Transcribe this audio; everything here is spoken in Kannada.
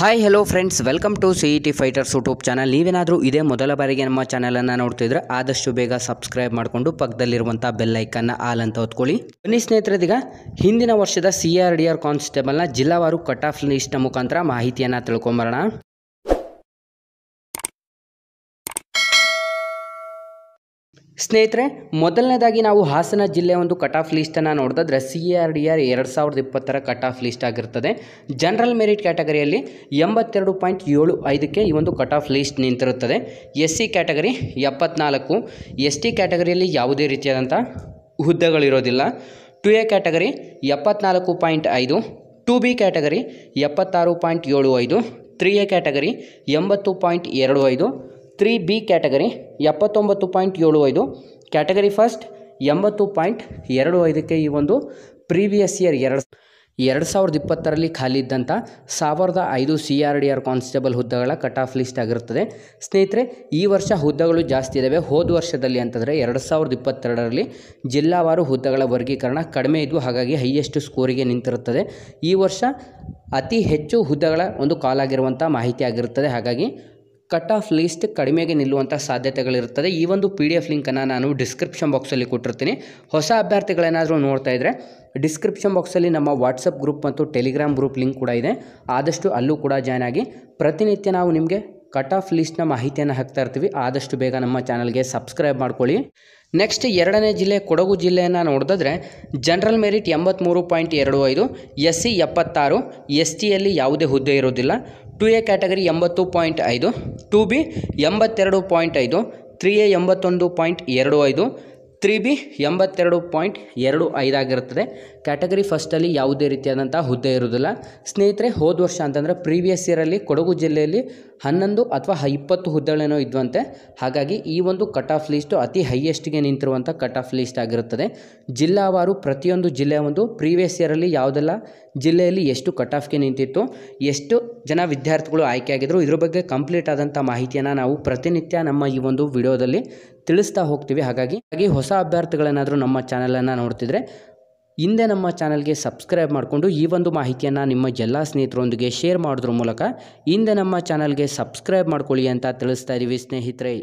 hi hello friends welcome to C E T fighters YouTube channel ನೀವೇನಾದರೂ ಇದೇ ಮೊದಲ ಬಾರಿಗೆ ನಮ್ಮ ಚಾನಲನ್ನು ನೋಡ್ತಿದ್ರೆ ಆದಷ್ಟು ಬೇಗ ಸಬ್ಸ್ಕ್ರೈಬ್ ಮಾಡಿಕೊಂಡು ಪಕ್ಕದಲ್ಲಿರುವಂಥ ಬೆಲ್ಲೈಕನ್ನು ಆಲ್ ಅಂತ ಹೊತ್ಕೊಳ್ಳಿ ಬನ್ನಿ ಸ್ನೇಹಿತರಿದೀಗ ಹಿಂದಿನ ವರ್ಷದ ಸಿ ಆರ್ ಡಿ ಆರ್ ಕಾನ್ಸ್ಟೇಬಲ್ನ ಜಿಲ್ಲಾವಾರು ಕಟ್ ಆಫ್ ಲಿಸ್ಟ್ನ ಮುಖಾಂತರ ಮಾಹಿತಿಯನ್ನು ತಿಳ್ಕೊಂಬರೋಣ ಸ್ನೇಹಿತರೆ ಮೊದಲನೇದಾಗಿ ನಾವು ಹಾಸನ ಜಿಲ್ಲೆ ಒಂದು ಕಟ್ ಆಫ್ ಲೀಸ್ಟನ್ನು ನೋಡಿದ್ರೆ C A e R D R ಎರಡು ಸಾವಿರದ ಇಪ್ಪತ್ತರ ಕಟ್ ಆಫ್ ಲೀಸ್ಟ್ ಆಗಿರ್ತದೆ ಜನರಲ್ ಮೆರಿಟ್ ಕ್ಯಾಟಗರಿಯಲ್ಲಿ ಎಂಬತ್ತೆರಡು ಪಾಯಿಂಟ್ ಏಳು ಐದಕ್ಕೆ ಈ ಒಂದು ಕಟ್ ಆಫ್ ಲೀಸ್ಟ್ ನಿಂತಿರುತ್ತದೆ ಎಸ್ ಸಿ ಕ್ಯಾಟಗರಿ ಎಪ್ಪತ್ನಾಲ್ಕು ಎಸ್ ಟಿ ಕ್ಯಾಟಗರಿಯಲ್ಲಿ ಯಾವುದೇ ರೀತಿಯಾದಂಥ ಹುದ್ದೆಗಳಿರೋದಿಲ್ಲ ಟು ಎ ಕ್ಯಾಟಗರಿ ಎಪ್ಪತ್ನಾಲ್ಕು ಪಾಯಿಂಟ್ ಐದು ಟು ಬಿ ಕ್ಯಾಟಗರಿ ಎಪ್ಪತ್ತಾರು ಪಾಯಿಂಟ್ ಏಳು ಐದು ತ್ರೀ ಎ ಕ್ಯಾಟಗರಿ ಎಂಬತ್ತು ಪಾಯಿಂಟ್ ಎರಡು ಐದು ತ್ರೀ ಬಿ ಕ್ಯಾಟಗರಿ ಎಪ್ಪತ್ತೊಂಬತ್ತು ಪಾಯಿಂಟ್ ಏಳು ಐದು ಕ್ಯಾಟಗರಿ ಫಸ್ಟ್ ಎಂಬತ್ತು ಪಾಯಿಂಟ್ ಎರಡು ಐದಕ್ಕೆ ಈ ಒಂದು ಪ್ರೀವಿಯಸ್ ಇಯರ್ ಎರಡು ಎರಡು ಸಾವಿರದ ಇಪ್ಪತ್ತರಲ್ಲಿ ಖಾಲಿ ಇದ್ದಂಥ ಸಾವಿರದ ಐದು C R D R constable ಹುದ್ದೆಗಳ ಕಟ್ ಆಫ್ ಲಿಸ್ಟ್ ಆಗಿರುತ್ತದೆ ಸ್ನೇಹಿತರೆ ಈ ವರ್ಷ ಹುದ್ದೆಗಳು ಜಾಸ್ತಿ ಇದ್ದಾವೆ ಹೋದ ವರ್ಷದಲ್ಲಿ ಅಂತಂದರೆ ಎರಡು ಸಾವಿರದ ಇಪ್ಪತ್ತೆರಡರಲ್ಲಿ ಜಿಲ್ಲಾವಾರು ಹುದ್ದೆಗಳ ವರ್ಗೀಕರಣ ಕಡಿಮೆ ಇದ್ದು ಹಾಗಾಗಿ ಹೈಯೆಸ್ಟ್ ಸ್ಕೋರಿಗೆ ನಿಂತಿರುತ್ತದೆ ಈ ವರ್ಷ ಅತಿ ಹೆಚ್ಚು ಹುದ್ದೆಗಳ ಒಂದು ಕಾಲಾಗಿರುವಂಥ ಮಾಹಿತಿ ಆಗಿರುತ್ತದೆ ಹಾಗಾಗಿ ಕಟ್ ಆಫ್ ಲೀಸ್ಟ್ ಕಡಿಮೆಗೆ ನಿಲ್ಲುವಂಥ ಸಾಧ್ಯತೆಗಳಿರುತ್ತದೆ ಈ ಒಂದು ಪಿ ಡಿ ಎಫ್ ಲಿಂಕನ್ನು ನಾನು ಡಿಸ್ಕ್ರಿಪ್ಷನ್ ಬಾಕ್ಸಲ್ಲಿ ಕೊಟ್ಟಿರ್ತೀನಿ ಹೊಸ ಅಭ್ಯರ್ಥಿಗಳೇನಾದರೂ ನೋಡ್ತಾ ಇದ್ದರೆ ಡಿಸ್ಕ್ರಿಪ್ಷನ್ ಬಾಕ್ಸಲ್ಲಿ ನಮ್ಮ ವಾಟ್ಸಪ್ ಗ್ರೂಪ್ ಮತ್ತು ಟೆಲಿಗ್ರಾಮ್ ಗ್ರೂಪ್ ಲಿಂಕ್ ಕೂಡ ಇದೆ ಆದಷ್ಟು ಅಲ್ಲೂ ಕೂಡ ಜಾಯ್ನ್ ಆಗಿ ಪ್ರತಿನಿತ್ಯ ನಾವು ನಿಮಗೆ ಕಟ್ ಆಫ್ ಲಿಸ್ಟ್ನ ಮಾಹಿತಿಯನ್ನು ಹಾಕ್ತಾ ಇರ್ತೀವಿ ಆದಷ್ಟು ಬೇಗ ನಮ್ಮ ಚಾನಲ್ಗೆ ಸಬ್ಸ್ಕ್ರೈಬ್ ಮಾಡ್ಕೊಳ್ಳಿ ನೆಕ್ಸ್ಟ್ ಎರಡನೇ ಜಿಲ್ಲೆ ಕೊಡಗು ಜಿಲ್ಲೆಯನ್ನು ನೋಡಿದ್ರೆ ಜನರಲ್ ಮೆರಿಟ್ ಎಂಬತ್ತ್ಮೂರು ಪಾಯಿಂಟ್ ಎರಡು ಐದು ಎಸ್ ಸಿ ಎಪ್ಪತ್ತಾರು ಎಸ್ ಟಿಯಲ್ಲಿ ಯಾವುದೇ ಹುದ್ದೆ ಇರೋದಿಲ್ಲ ಟು ಎ ಕ್ಯಾಟಗರಿ ಎಂಬತ್ತು ಪಾಯಿಂಟ್ ಐದು ಟು ಬಿ ಎಂಬತ್ತೆರಡು ಪಾಯಿಂಟ್ ಐದು ತ್ರೀ ಎ ಎಂಬತ್ತೊಂದು ಪಾಯಿಂಟ್ ಎರಡು ಐದು ತ್ರೀ ಬಿ ಎಂಬತ್ತೆರಡು ಪಾಯಿಂಟ್ ಎರಡು ಐದಾಗಿರುತ್ತದೆ ಕ್ಯಾಟಗರಿ ಫಸ್ಟಲ್ಲಿ ಯಾವುದೇ ರೀತಿಯಾದಂಥ ಹುದ್ದೆ ಇರುವುದಿಲ್ಲ ಸ್ನೇಹಿತರೆ ಹೋದ ವರ್ಷ ಅಂತಂದರೆ ಪ್ರೀವಿಯಸ್ ಇಯರಲ್ಲಿ ಕೊಡಗು ಜಿಲ್ಲೆಯಲ್ಲಿ ಹನ್ನೊಂದು ಅಥವಾ ಇಪ್ಪತ್ತು ಹುದ್ದೆಗಳೇನೋ ಇದ್ವಂತೆ ಹಾಗಾಗಿ ಈ ಒಂದು ಕಟ್ ಆಫ್ ಲೀಸ್ಟು ಅತಿ ಹೈಯೆಸ್ಟ್ಗೆ ನಿಂತಿರುವಂಥ ಕಟ್ ಆಫ್ ಲೀಸ್ಟ್ ಆಗಿರುತ್ತದೆ ಜಿಲ್ಲಾವಾರು ಪ್ರತಿಯೊಂದು ಜಿಲ್ಲೆಯ ಒಂದು ಪ್ರೀವಿಯಸ್ ಇಯರಲ್ಲಿ ಯಾವುದೆಲ್ಲ ಜಿಲ್ಲೆಯಲ್ಲಿ ಎಷ್ಟು ಕಟ್ ಆಫ್ಗೆ ನಿಂತಿತ್ತು ಎಷ್ಟು ಜನ ವಿದ್ಯಾರ್ಥಿಗಳು ಆಯ್ಕೆಯಾಗಿದ್ದರು ಇದ್ರ ಬಗ್ಗೆ ಕಂಪ್ಲೀಟ್ ಆದಂಥ ಮಾಹಿತಿಯನ್ನು ನಾವು ಪ್ರತಿನಿತ್ಯ ನಮ್ಮ ಈ ಒಂದು ವಿಡಿಯೋದಲ್ಲಿ ತಿಳಿಸ್ತಾ ಹೋಗ್ತೀವಿ ಹಾಗಾಗಿ ಹಾಗಾಗಿ ಹೊಸ ಅಭ್ಯರ್ಥಿಗಳೇನಾದರೂ ನಮ್ಮ ಚಾನಲನ್ನು ನೋಡ್ತಿದ್ರೆ ಹಿಂದೆ ನಮ್ಮ ಚಾನಲ್ಗೆ ಸಬ್ಸ್ಕ್ರೈಬ್ ಮಾಡಿಕೊಂಡು ಈ ಒಂದು ಮಾಹಿತಿಯನ್ನು ನಿಮ್ಮ ಎಲ್ಲ ಸ್ನೇಹಿತರೊಂದಿಗೆ ಶೇರ್ ಮಾಡೋದ್ರ ಮೂಲಕ ಹಿಂದೆ ನಮ್ಮ ಚಾನಲ್ಗೆ ಸಬ್ಸ್ಕ್ರೈಬ್ ಮಾಡ್ಕೊಳ್ಳಿ ಅಂತ ತಿಳಿಸ್ತಾ ಇದ್ದೀವಿ ಸ್ನೇಹಿತರೆ